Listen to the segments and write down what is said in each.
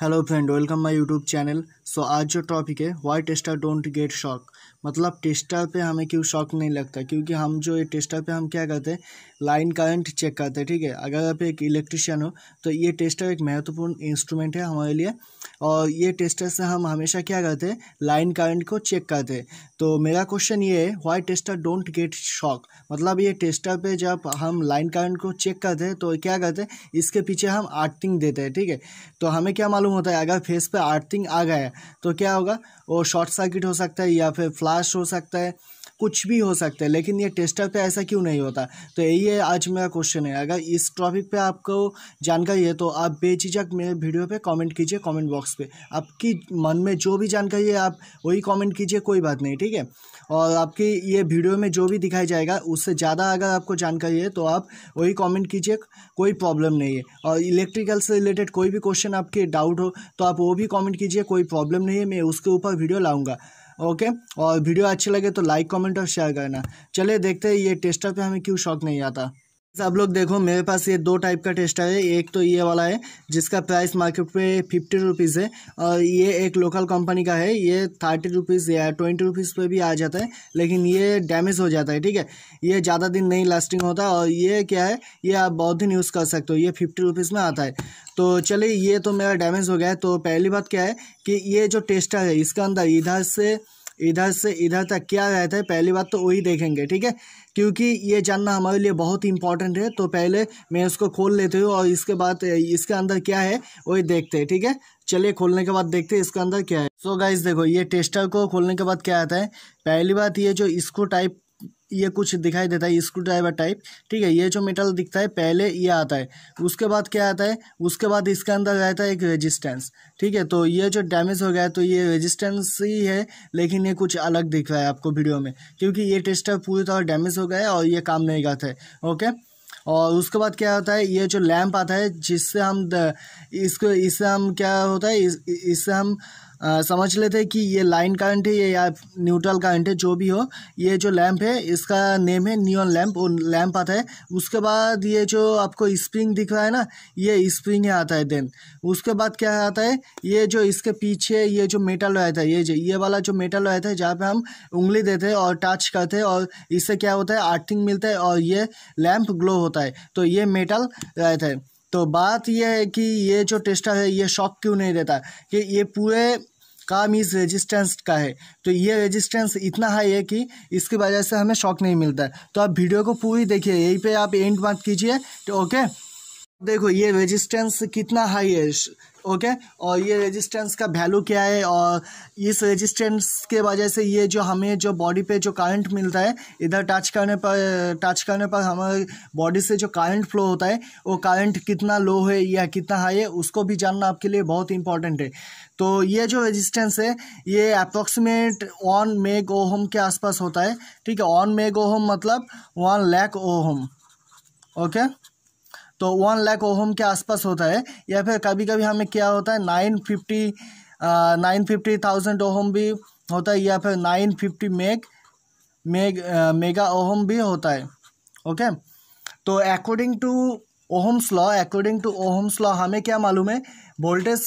hello friend welcome my YouTube channel so आज जो topic है why tester don't get shock मतलब tester पे हमें क्यों शॉक नहीं लगता क्योंकि हम जो ये टेस्टर पे हम क्या करते हैं लाइन करंट चेक करते हैं ठीक है अगर आप एक इलेक्ट्रिशियन हो तो ये टेस्टर एक महत्वपूर्ण इंस्ट्रूमेंट है हमारे लिए और ये टेस्टर से हम हमेशा क्या करते हैं लाइन करंट को चेक करते हैं तो मेरा क्वेश्चन ये है why tester don't get shock मतलब ये टेस्टर पे जब हम लाइन करंट को चेक करते हैं तो क्या करते हैं इसके पीछे हम आर्टिंग देते हैं ठीक है तो हमें क्या मालूम मालूम होता है अगर फेस पे अर्थिंग आ गया तो क्या होगा वो शॉर्ट सर्किट हो सकता है या फिर फ्लैश हो सकता है कुछ भी हो सकता है लेकिन ये टेस्टर पे ऐसा क्यों नहीं होता तो यही है आज मेरा क्वेश्चन है अगर इस टॉपिक पे आपको जानकारी है तो आप बेचिझक मेरे वीडियो पे कमेंट कीजिए कमेंट बॉक्स पे आपकी मन में जो भी जानकारी है आप वही कमेंट कीजिए कोई बात नहीं ठीक है और आपकी ये वीडियो में जो भी दिखाया जाएगा उससे ज़्यादा अगर आपको जानकारी है तो आप वही कॉमेंट कीजिए कोई प्रॉब्लम नहीं है और इलेक्ट्रिकल से रिलेटेड कोई भी क्वेश्चन आपके डाउट हो तो आप वो भी कॉमेंट कीजिए कोई प्रॉब्लम नहीं है मैं उसके ऊपर वीडियो लाऊँगा ओके और वीडियो अच्छी लगे तो लाइक कमेंट और शेयर करना चलिए देखते हैं ये टेस्टर पे हमें क्यों शौक नहीं आता आप लोग देखो मेरे पास ये दो टाइप का टेस्टर है एक तो ये वाला है जिसका प्राइस मार्केट पे फिफ्टी रुपीज़ है और ये एक लोकल कंपनी का है ये थर्टी रुपीज़ या ट्वेंटी रुपीज़ पे भी आ जाता है लेकिन ये डैमेज हो जाता है ठीक है ये ज़्यादा दिन नहीं लास्टिंग होता और ये क्या है ये आप बहुत दिन यूज़ कर सकते हो ये फिफ्टी रुपीज़ में आता है तो चलिए ये तो मेरा डैमेज हो गया है तो पहली बात क्या है कि ये जो टेस्टर है इसका अंदर इधर से इधर से इधर तक क्या रहता है पहली बात तो वही देखेंगे ठीक है क्योंकि ये जानना हमारे लिए बहुत ही इंपॉर्टेंट है तो पहले मैं उसको खोल लेते हूँ और इसके बाद इसके अंदर क्या है वही देखते हैं ठीक है चलिए खोलने के बाद देखते हैं इसके अंदर क्या है सो so गाइज देखो ये टेस्टर को खोलने के बाद क्या आता है पहली बात ये जो इसको टाइप ये कुछ दिखाई देता है स्क्रू ड्राइवर टाइप ठीक है ये जो मेटल दिखता है पहले ये आता है उसके बाद क्या आता है उसके बाद इसके अंदर रहता है एक रेजिस्टेंस ठीक है तो ये जो डैमेज हो गया तो ये रेजिस्टेंस ही है लेकिन ये कुछ अलग दिख रहा है आपको वीडियो में क्योंकि ये टेस्टर पूरी तरह डैमेज हो गया है और ये काम नहीं करता है ओके और उसके बाद क्या होता है ये जो लैम्प आता है जिससे हम इसको इससे हम क्या होता है इससे हम समझ लेते हैं कि ये लाइन करंट है ये या न्यूट्रल करंट है जो भी हो ये जो लैम्प है इसका नेम है नियॉन लैम्प वो लैम्प आता है उसके बाद ये जो आपको स्प्रिंग दिख रहा है ना ये स्प्रिंग है आता है देन उसके बाद क्या आता है ये जो इसके पीछे ये जो मेटल रहता है ये जो ये वाला जो मेटल रहता है जहाँ पर हम उंगली देते हैं और टच करते हैं और इससे क्या होता है आर्थिंग मिलता है और ये लैम्प ग्लो होता है तो ये मेटल रहता है तो बात यह है कि ये जो टेस्टर है ये शॉक क्यों नहीं देता कि ये पूरे काम इस रेजिस्टेंस का है तो ये रेजिस्टेंस इतना हाई है कि इसकी वजह से हमें शॉक नहीं मिलता है तो आप वीडियो को पूरी देखिए यहीं पे आप एंड मत कीजिए तो ओके देखो ये रेजिस्टेंस कितना हाई है ओके और ये रेजिस्टेंस का वैल्यू क्या है और इस रेजिस्टेंस के वजह से ये जो हमें जो बॉडी पे जो करंट मिलता है इधर टच करने पर टच करने पर हमारे बॉडी से जो करंट फ्लो होता है वो करंट कितना लो है या कितना हाई है उसको भी जानना आपके लिए बहुत इंपॉर्टेंट है तो ये जो रेजिस्टेंस है ये अप्रोक्सीमेट वन मेग ओहम के आसपास होता है ठीक है वन मेग ओहम मतलब वन लैक ओहम ओके तो वन लैक ओहम के आसपास होता है या फिर कभी कभी हमें क्या होता है nine fifty nine fifty thousand ohm भी होता है या फिर nine fifty meg meg mega ohm भी होता है ओके तो according to Ohm's law according to Ohm's law हमें क्या मालूम है voltage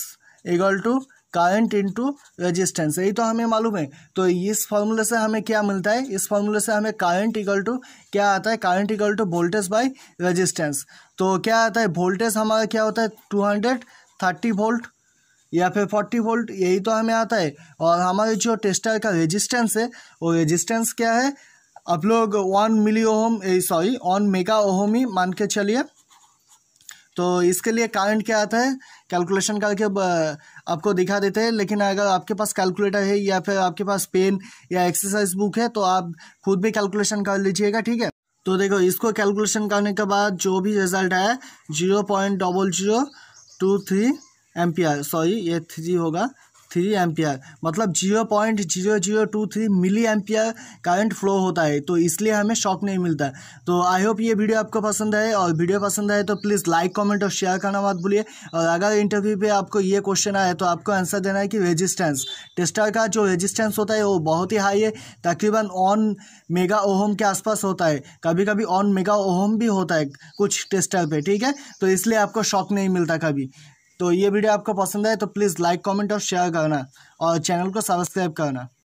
equal to current into resistance यही तो हमें मालूम है तो इस फॉर्मूले से हमें क्या मिलता है इस फॉर्मूले से हमें करंट इक्वल टू क्या आता है current equal to voltage by resistance तो क्या आता है वोल्टेज हमारा क्या होता है टू हंड्रेड थर्टी वोल्ट या फिर फोर्टी वोल्ट यही तो हमें आता है और हमारे जो टेस्टर का रजिस्टेंस है वो रजिस्टेंस क्या है आप लोग one milli ohm sorry one mega ohm ही मान के चलिए तो इसके लिए कारण क्या आता है कैलकुलेशन करके आपको दिखा देते हैं लेकिन अगर आपके पास कैलकुलेटर है या फिर आपके पास पेन या एक्सरसाइज बुक है तो आप खुद भी कैलकुलेशन कर लीजिएगा ठीक है तो देखो इसको कैलकुलेशन करने के बाद जो भी रिजल्ट आया zero point double zero two three ampere sorry ये थ्री होगा थ्री एम्पियर मतलब zero point zero zero two three milli ampere current flow होता है तो इसलिए हमें शॉक नहीं मिलता तो आई होप ये वीडियो आपको पसंद आए और वीडियो पसंद आए तो प्लीज़ लाइक कमेंट और शेयर करना मत भूलिए और अगर इंटरव्यू पे आपको ये क्वेश्चन आए तो आपको आंसर देना है कि रेजिस्टेंस टेस्टर का जो रेजिस्टेंस होता है वो बहुत ही हाई है तकरीबन ऑन मेगा ओहम के आसपास होता है कभी कभी ऑन मेगा ओहम भी होता है कुछ टेस्टर पर ठीक है तो इसलिए आपको शॉक नहीं मिलता कभी तो ये वीडियो आपको पसंद आए तो प्लीज़ लाइक कमेंट और शेयर करना और चैनल को सब्सक्राइब करना